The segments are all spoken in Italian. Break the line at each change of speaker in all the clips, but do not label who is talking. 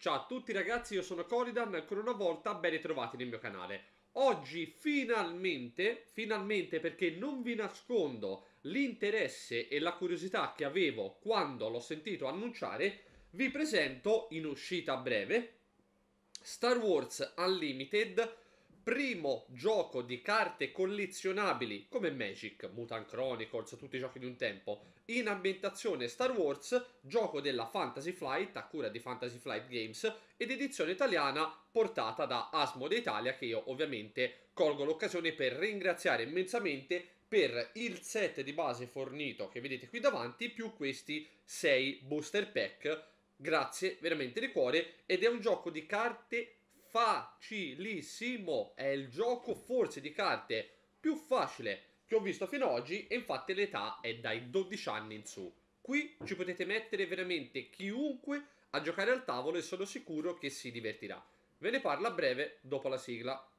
Ciao a tutti ragazzi, io sono Coridan, ancora una volta ben ritrovati nel mio canale. Oggi finalmente, finalmente perché non vi nascondo l'interesse e la curiosità che avevo quando l'ho sentito annunciare, vi presento in uscita breve Star Wars Unlimited primo gioco di carte collezionabili come Magic, Mutant Chronicles, tutti i giochi di un tempo, in ambientazione Star Wars, gioco della Fantasy Flight a cura di Fantasy Flight Games ed edizione italiana portata da Asmode Italia che io ovviamente colgo l'occasione per ringraziare immensamente per il set di base fornito che vedete qui davanti più questi 6 booster pack. Grazie veramente di cuore ed è un gioco di carte facilissimo, è il gioco forse di carte più facile che ho visto fino ad oggi e infatti l'età è dai 12 anni in su. Qui ci potete mettere veramente chiunque a giocare al tavolo e sono sicuro che si divertirà. Ve ne parlo a breve dopo la sigla.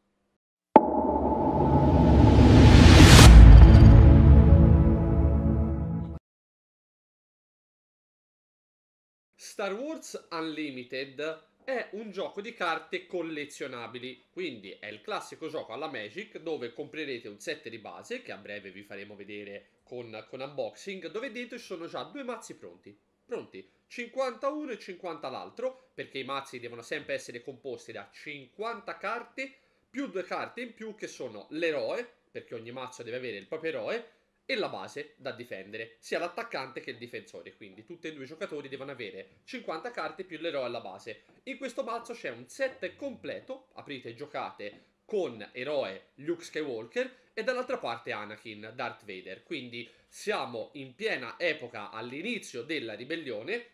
Star Wars Unlimited è un gioco di carte collezionabili, quindi è il classico gioco alla Magic dove comprerete un set di base che a breve vi faremo vedere con, con unboxing, dove dentro ci sono già due mazzi pronti. Pronti, 50 uno e 50 l'altro, perché i mazzi devono sempre essere composti da 50 carte più due carte in più che sono l'eroe, perché ogni mazzo deve avere il proprio eroe, e la base da difendere, sia l'attaccante che il difensore, quindi tutti e due i giocatori devono avere 50 carte più l'eroe alla base. In questo mazzo c'è un set completo, aprite e giocate con eroe Luke Skywalker e dall'altra parte Anakin, Darth Vader. Quindi siamo in piena epoca all'inizio della ribellione,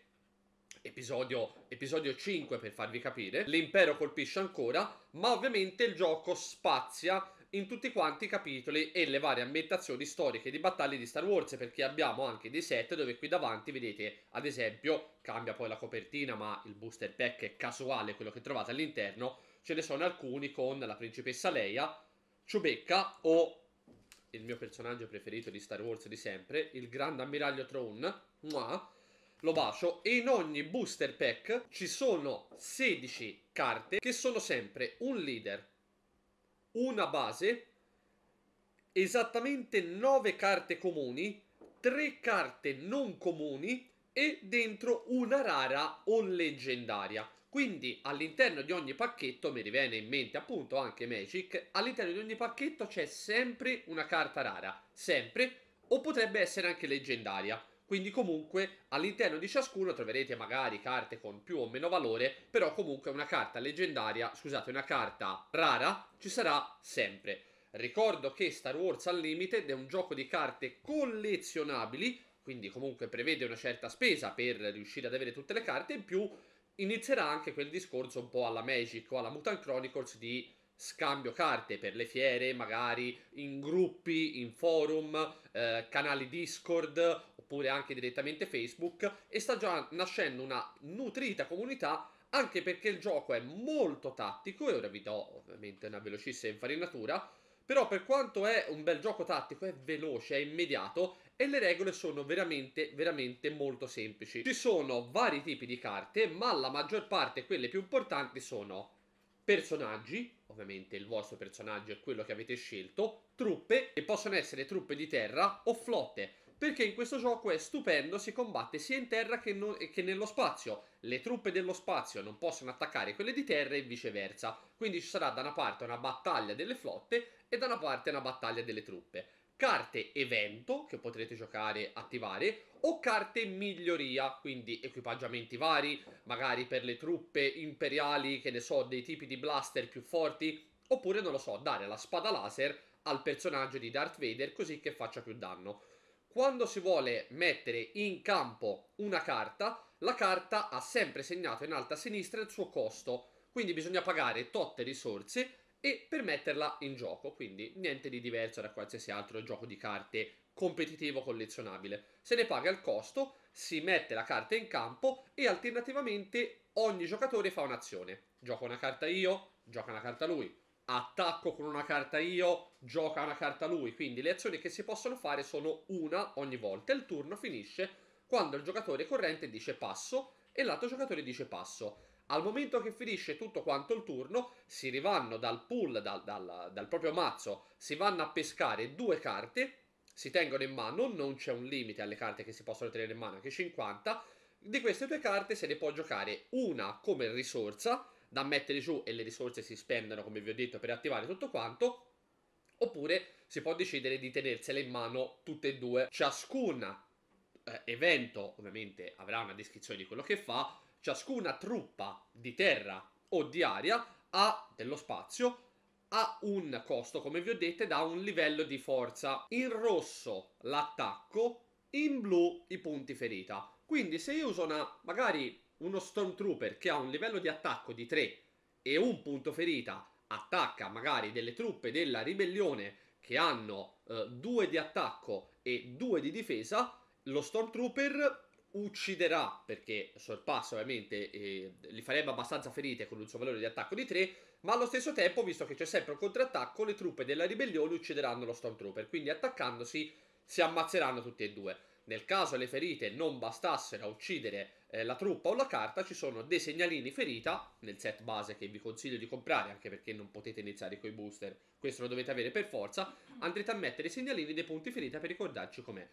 Episodio, episodio, 5 per farvi capire, l'impero colpisce ancora, ma ovviamente il gioco spazia in tutti quanti i capitoli e le varie ambientazioni storiche di battaglie di Star Wars, perché abbiamo anche dei set dove qui davanti vedete, ad esempio, cambia poi la copertina, ma il booster pack è casuale quello che trovate all'interno, ce ne sono alcuni con la principessa Leia, Chewbacca o il mio personaggio preferito di Star Wars di sempre, il grande ammiraglio Tron, Mua. lo bacio, e in ogni booster pack ci sono 16 carte che sono sempre un leader, una base, esattamente 9 carte comuni, 3 carte non comuni e dentro una rara o leggendaria. Quindi all'interno di ogni pacchetto, mi riviene in mente appunto anche Magic, all'interno di ogni pacchetto c'è sempre una carta rara, sempre, o potrebbe essere anche leggendaria. Quindi comunque all'interno di ciascuno troverete magari carte con più o meno valore, però comunque una carta leggendaria, scusate, una carta rara ci sarà sempre. Ricordo che Star Wars Unlimited è un gioco di carte collezionabili, quindi comunque prevede una certa spesa per riuscire ad avere tutte le carte, in più inizierà anche quel discorso un po' alla Magic o alla Mutant Chronicles di scambio carte per le fiere, magari in gruppi, in forum, eh, canali Discord oppure anche direttamente Facebook e sta già nascendo una nutrita comunità anche perché il gioco è molto tattico e ora vi do ovviamente una velocissima infarinatura però per quanto è un bel gioco tattico è veloce, è immediato e le regole sono veramente veramente molto semplici. Ci sono vari tipi di carte ma la maggior parte quelle più importanti sono personaggi, ovviamente il vostro personaggio è quello che avete scelto, truppe che possono essere truppe di terra o flotte perché in questo gioco è stupendo, si combatte sia in terra che, no, che, nello spazio. Le truppe dello spazio non possono attaccare quelle di terra e viceversa, quindi ci sarà da una parte una battaglia delle flotte e da una parte una battaglia delle truppe. Carte evento, che potrete giocare, attivare, o carte miglioria, quindi equipaggiamenti vari, magari per le truppe imperiali, che ne so, dei tipi di blaster più forti, oppure, non lo so, dare la spada laser al personaggio di Darth Vader così che faccia più danno quando si vuole mettere in campo una carta, la carta ha sempre segnato in alto a sinistra il suo costo, quindi bisogna pagare totte risorse e per metterla in gioco, quindi niente di diverso da qualsiasi altro gioco di carte competitivo collezionabile. Se ne paga il costo, si mette la carta in campo e alternativamente ogni giocatore fa un'azione. Gioca una carta io, gioca una carta lui, attacco con una carta io, gioca una carta lui, quindi le azioni che si possono fare sono una ogni volta. Il turno finisce quando il giocatore corrente dice passo e l'altro giocatore dice passo. Al momento che finisce tutto quanto il turno, si rivanno dal pool, dal, dal, dal proprio mazzo, si vanno a pescare due carte, si tengono in mano, non c'è un limite alle carte che si possono tenere in mano, anche 50. Di queste due carte se ne può giocare una come risorsa, da mettere giù e le risorse si spendono, come vi ho detto, per attivare tutto quanto, oppure si può decidere di tenersele in mano tutte e due. Ciascun eh, evento ovviamente avrà una descrizione di quello che fa, ciascuna truppa di terra o di aria ha dello spazio ha un costo, come vi ho detto, da un livello di forza. In rosso l'attacco, in blu i punti ferita. Quindi se io uso una, magari uno Stormtrooper che ha un livello di attacco di 3 e un punto ferita attacca magari delle truppe della ribellione che hanno 2 eh, di attacco e 2 di difesa, lo Stormtrooper ucciderà perché sorpassa ovviamente eh, li farebbe abbastanza ferite con un suo valore di attacco di 3 ma allo stesso tempo visto che c'è sempre un contrattacco le truppe della ribellione uccideranno lo Stormtrooper quindi attaccandosi si ammazzeranno tutti e due nel caso le ferite non bastassero a uccidere eh, la truppa o la carta ci sono dei segnalini ferita nel set base che vi consiglio di comprare anche perché non potete iniziare con i booster questo lo dovete avere per forza andrete a mettere i segnalini dei punti ferita per ricordarci com'è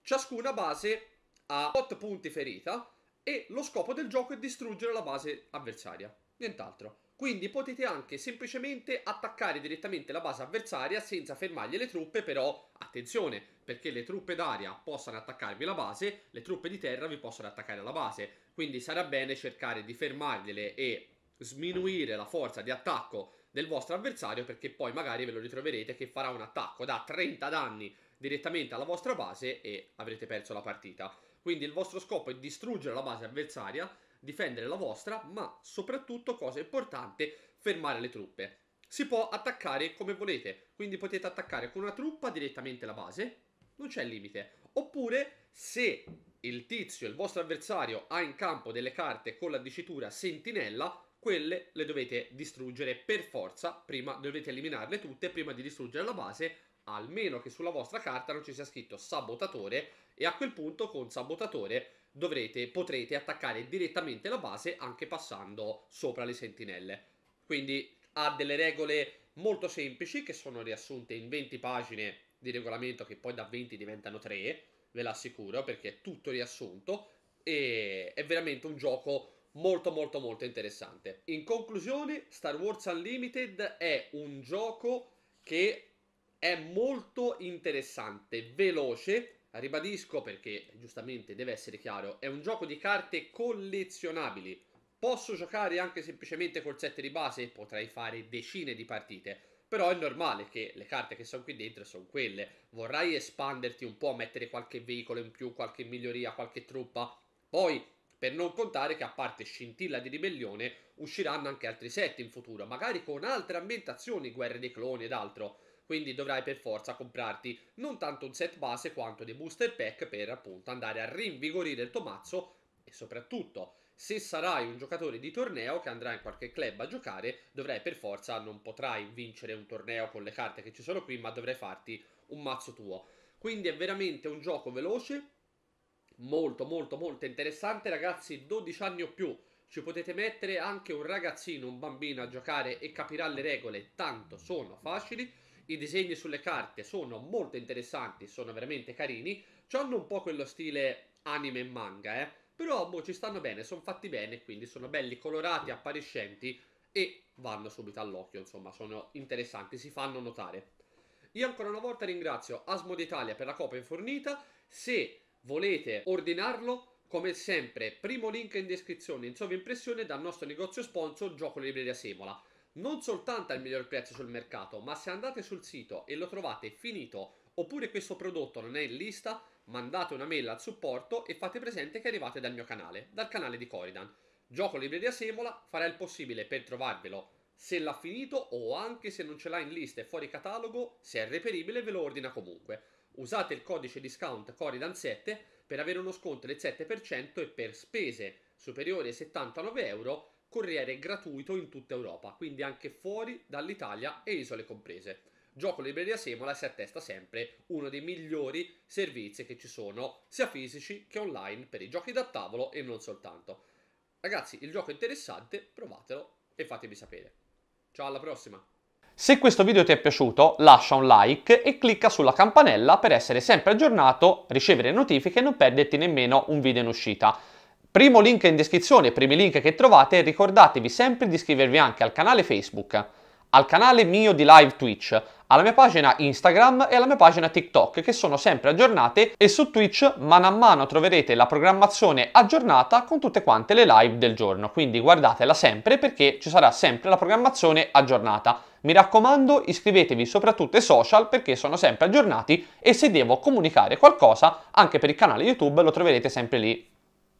ciascuna base ha 8 punti ferita e lo scopo del gioco è distruggere la base avversaria nient'altro quindi potete anche semplicemente attaccare direttamente la base avversaria senza fermargli le truppe, però attenzione, perché le truppe d'aria possono attaccarvi la base, le truppe di terra vi possono attaccare la base, quindi sarà bene cercare di fermargliele e sminuire la forza di attacco del vostro avversario perché poi magari ve lo ritroverete che farà un attacco da 30 danni direttamente alla vostra base e avrete perso la partita. Quindi il vostro scopo è distruggere la base avversaria difendere la vostra, ma soprattutto, cosa importante, fermare le truppe. Si può attaccare come volete, quindi potete attaccare con una truppa direttamente la base, non c'è limite. Oppure, se il tizio, il vostro avversario, ha in campo delle carte con la dicitura sentinella, quelle le dovete distruggere per forza, prima dovete eliminarle tutte prima di distruggere la base almeno che sulla vostra carta non ci sia scritto sabotatore e a quel punto con sabotatore dovrete, potrete attaccare direttamente la base anche passando sopra le sentinelle. Quindi ha delle regole molto semplici che sono riassunte in 20 pagine di regolamento che poi da 20 diventano 3, ve l'assicuro perché è tutto riassunto e è veramente un gioco molto molto molto interessante. In conclusione, Star Wars Unlimited è un gioco che è molto interessante, veloce, ribadisco perché giustamente deve essere chiaro, è un gioco di carte collezionabili. Posso giocare anche semplicemente col set di base, potrei fare decine di partite, però è normale che le carte che sono qui dentro sono quelle. Vorrai espanderti un po', mettere qualche veicolo in più, qualche miglioria, qualche truppa. Poi, per non contare che a parte Scintilla di Ribellione, usciranno anche altri set in futuro, magari con altre ambientazioni, Guerre dei Cloni ed altro quindi dovrai per forza comprarti non tanto un set base quanto dei booster pack per appunto andare a rinvigorire il tuo mazzo e soprattutto se sarai un giocatore di torneo che andrà in qualche club a giocare, dovrai per forza non potrai vincere un torneo con le carte che ci sono qui, ma dovrai farti un mazzo tuo. Quindi è veramente un gioco veloce, molto molto molto interessante, ragazzi, 12 anni o più. Ci potete mettere anche un ragazzino, un bambino a giocare e capirà le regole, tanto sono facili i disegni sulle carte sono molto interessanti, sono veramente carini. hanno un po' quello stile anime e manga, eh. Però boh, ci stanno bene, sono fatti bene, quindi sono belli, colorati, appariscenti e vanno subito all'occhio, insomma, sono interessanti, si fanno notare. Io ancora una volta ringrazio Asmod Italia per la copia fornita. Se volete ordinarlo, come sempre, primo link in descrizione insomma, impressione dal nostro negozio sponsor Gioco Libreria Semola non soltanto al miglior prezzo sul mercato, ma se andate sul sito e lo trovate finito oppure questo prodotto non è in lista, mandate una mail al supporto e fate presente che arrivate dal mio canale, dal canale di Coridan. Gioco Libreria Semola farà il possibile per trovarvelo se l'ha finito o anche se non ce l'ha in lista e fuori catalogo, se è reperibile ve lo ordina comunque. Usate il codice discount Coridan7 per avere uno sconto del 7% e per spese superiori ai 79 euro corriere gratuito in tutta Europa, quindi anche fuori dall'Italia e isole comprese. Gioco Libreria Semola si attesta sempre uno dei migliori servizi che ci sono, sia fisici che online, per i giochi da tavolo e non soltanto. Ragazzi, il gioco è interessante, provatelo e fatemi sapere. Ciao, alla prossima! Se questo video ti è piaciuto lascia un like e clicca sulla campanella per essere sempre aggiornato, ricevere notifiche e non perderti nemmeno un video in uscita. Primo link in descrizione, primi link che trovate, ricordatevi sempre di iscrivervi anche al canale Facebook, al canale mio di live Twitch, alla mia pagina Instagram e alla mia pagina TikTok che sono sempre aggiornate e su Twitch mano a mano troverete la programmazione aggiornata con tutte quante le live del giorno, quindi guardatela sempre perché ci sarà sempre la programmazione aggiornata. Mi raccomando iscrivetevi soprattutto ai social perché sono sempre aggiornati e se devo comunicare qualcosa anche per il canale YouTube lo troverete sempre lì